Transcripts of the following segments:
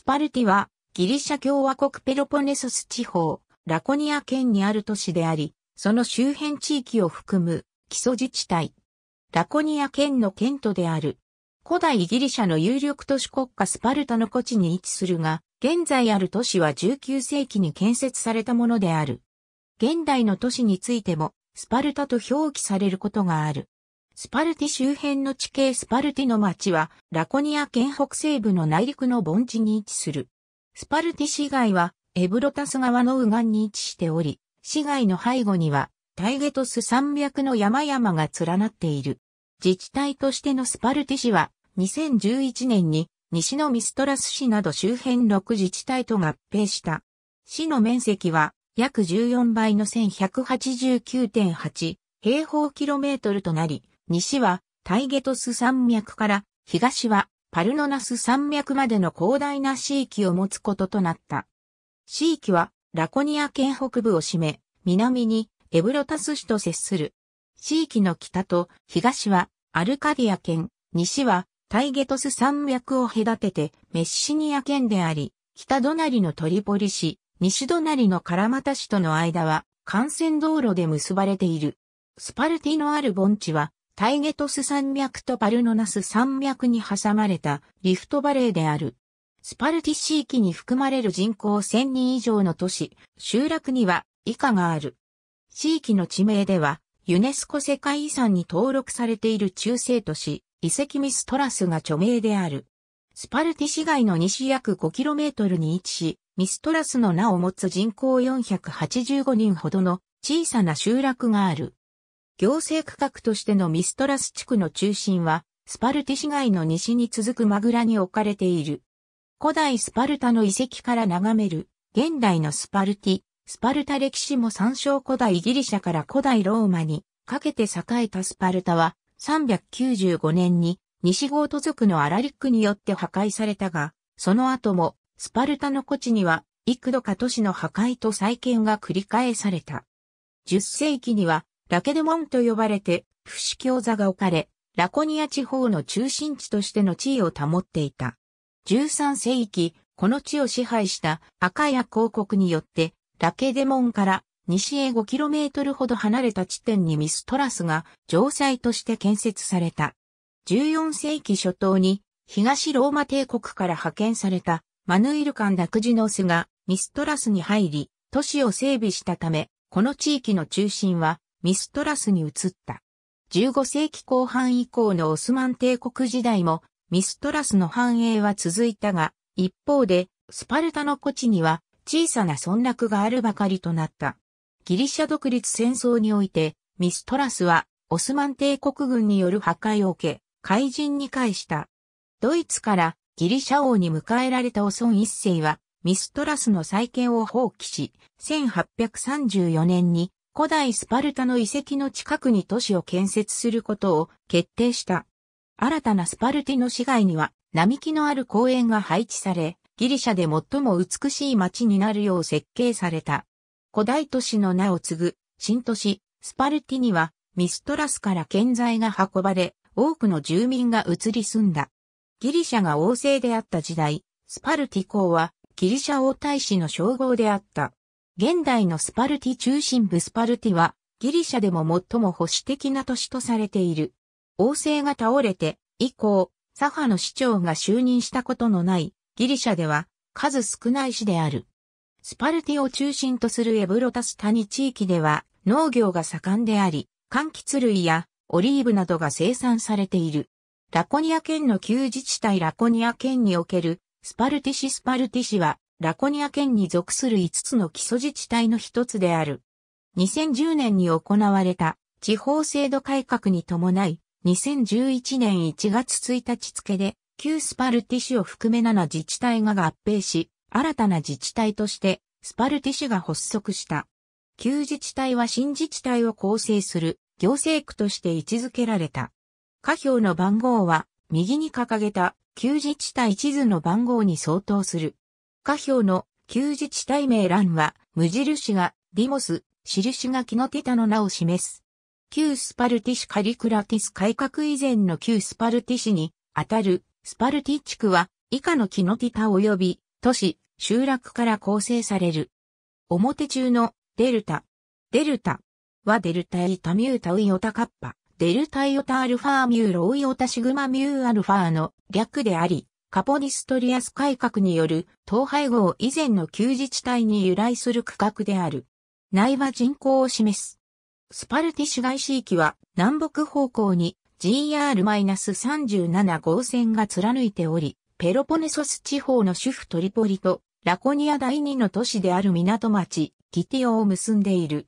スパルティは、ギリシャ共和国ペロポネソス地方、ラコニア県にある都市であり、その周辺地域を含む基礎自治体。ラコニア県の県都である。古代ギリシャの有力都市国家スパルタの古地に位置するが、現在ある都市は19世紀に建設されたものである。現代の都市についても、スパルタと表記されることがある。スパルティ周辺の地形スパルティの町は、ラコニア県北西部の内陸の盆地に位置する。スパルティ市街は、エブロタス川の右岸に位置しており、市街の背後には、タイゲトス山脈の山々が連なっている。自治体としてのスパルティ市は、2011年に西のミストラス市など周辺6自治体と合併した。市の面積は約14倍の1189.8平方キロメートルとなり、西はタイゲトス山脈から東はパルノナス山脈までの広大な地域を持つこととなった。地域はラコニア県北部を占め、南にエブロタス市と接する。地域の北と東はアルカディア県、西はタイゲトス山脈を隔ててメッシニア県であり、北隣のトリポリ市、西隣のカラマタ市との間は幹線道路で結ばれている。スパルティのある盆地はタイゲトス山脈とパルノナス山脈に挟まれたリフトバレーである。スパルティ地域に含まれる人口1000人以上の都市、集落には以下がある。地域の地名では、ユネスコ世界遺産に登録されている中世都市、遺跡ミストラスが著名である。スパルティ市街の西約 5km に位置し、ミストラスの名を持つ人口485人ほどの小さな集落がある。行政区画としてのミストラス地区の中心は、スパルティ市街の西に続くマグラに置かれている。古代スパルタの遺跡から眺める、現代のスパルティ、スパルタ歴史も参照古代ギリシャから古代ローマにかけて栄えたスパルタは、395年に西ゴート族のアラリックによって破壊されたが、その後もスパルタの古地には幾度か都市の破壊と再建が繰り返された。10世紀にはラケデモンと呼ばれて、不死教座が置かれ、ラコニア地方の中心地としての地位を保っていた。13世紀、この地を支配した赤や広告によって、ラケデモンから西へ 5km ほど離れた地点にミストラスが城塞として建設された。14世紀初頭に東ローマ帝国から派遣されたマヌイルカン・ラクジノスがミストラスに入り、都市を整備したため、この地域の中心はミストラスに移った。15世紀後半以降のオスマン帝国時代もミストラスの繁栄は続いたが、一方でスパルタの古地には小さな村落があるばかりとなった。ギリシャ独立戦争においてミストラスはオスマン帝国軍による破壊を受け、怪人に返した。ドイツからギリシャ王に迎えられたオソン一世はミストラスの再建を放棄し、1834年に古代スパルタの遺跡の近くに都市を建設することを決定した。新たなスパルティの市街には並木のある公園が配置され、ギリシャで最も美しい街になるよう設計された。古代都市の名を継ぐ新都市スパルティにはミストラスから建材が運ばれ、多くの住民が移り住んだ。ギリシャが王政であった時代、スパルティ公はギリシャ王太子の称号であった。現代のスパルティ中心部スパルティは、ギリシャでも最も保守的な都市とされている。王政が倒れて、以降、左派の市長が就任したことのない、ギリシャでは、数少ない市である。スパルティを中心とするエブロタス谷地域では、農業が盛んであり、柑橘類やオリーブなどが生産されている。ラコニア県の旧自治体ラコニア県におけるスパルティ市スパルティ市はラコニア県に属する5つの基礎自治体の一つである。2010年に行われた地方制度改革に伴い、2011年1月1日付で、旧スパルティ市を含め7自治体が合併し、新たな自治体として、スパルティ市が発足した。旧自治体は新自治体を構成する行政区として位置づけられた。下表の番号は、右に掲げた旧自治体地図の番号に相当する。下表の旧自治体名欄は、無印がディモス、印がキノティタの名を示す。旧スパルティシカリクラティス改革以前の旧スパルティシにあたるスパルティ地区は以下のキノティタ及び都市、集落から構成される。表中のデルタ。デルタはデルタイタミュータウイオタカッパ、デルタイオタアルファミューロイオタシグマミューアルファの略であり、カポディストリアス改革による統廃合以前の旧自治体に由来する区画である。内は人口を示す。スパルティ市街地域は南北方向に GR-37 号線が貫いており、ペロポネソス地方の主婦トリポリとラコニア第二の都市である港町ギティオを結んでいる。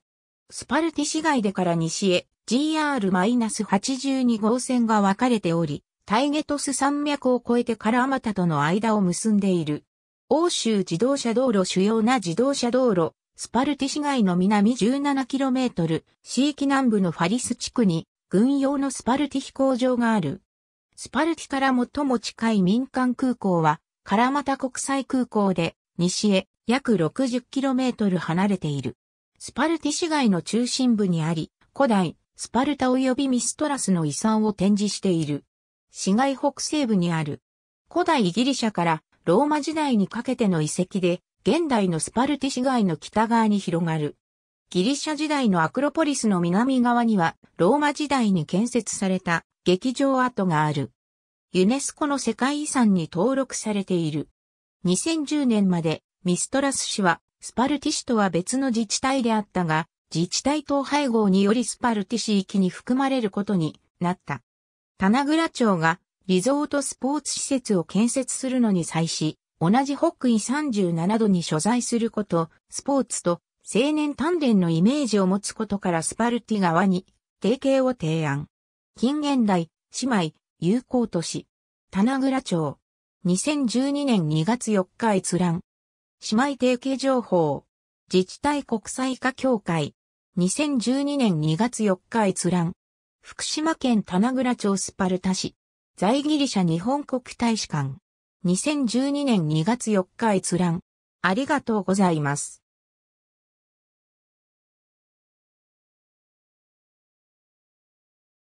スパルティ市街でから西へ GR-82 号線が分かれており、タイゲトス山脈を越えてカラーマタとの間を結んでいる。欧州自動車道路主要な自動車道路、スパルティ市街の南 17km、地域南部のファリス地区に、軍用のスパルティ飛行場がある。スパルティから最も近い民間空港は、カラマタ国際空港で、西へ約 60km 離れている。スパルティ市街の中心部にあり、古代、スパルタ及びミストラスの遺産を展示している。市街北西部にある。古代ギリシャからローマ時代にかけての遺跡で、現代のスパルティ市街の北側に広がる。ギリシャ時代のアクロポリスの南側には、ローマ時代に建設された劇場跡がある。ユネスコの世界遺産に登録されている。2010年までミストラス市はスパルティ市とは別の自治体であったが、自治体統廃合によりスパルティ市域に含まれることになった。棚倉町がリゾートスポーツ施設を建設するのに際し、同じ北緯37度に所在すること、スポーツと青年鍛錬のイメージを持つことからスパルティ側に提携を提案。近現代、姉妹、友好都市。棚倉町。2012年2月4日閲覧。姉妹提携情報。自治体国際化協会。2012年2月4日閲覧。福島県棚倉町スパルタ市、在ギリシャ日本国大使館、2012年2月4日閲覧、ありがとうございます。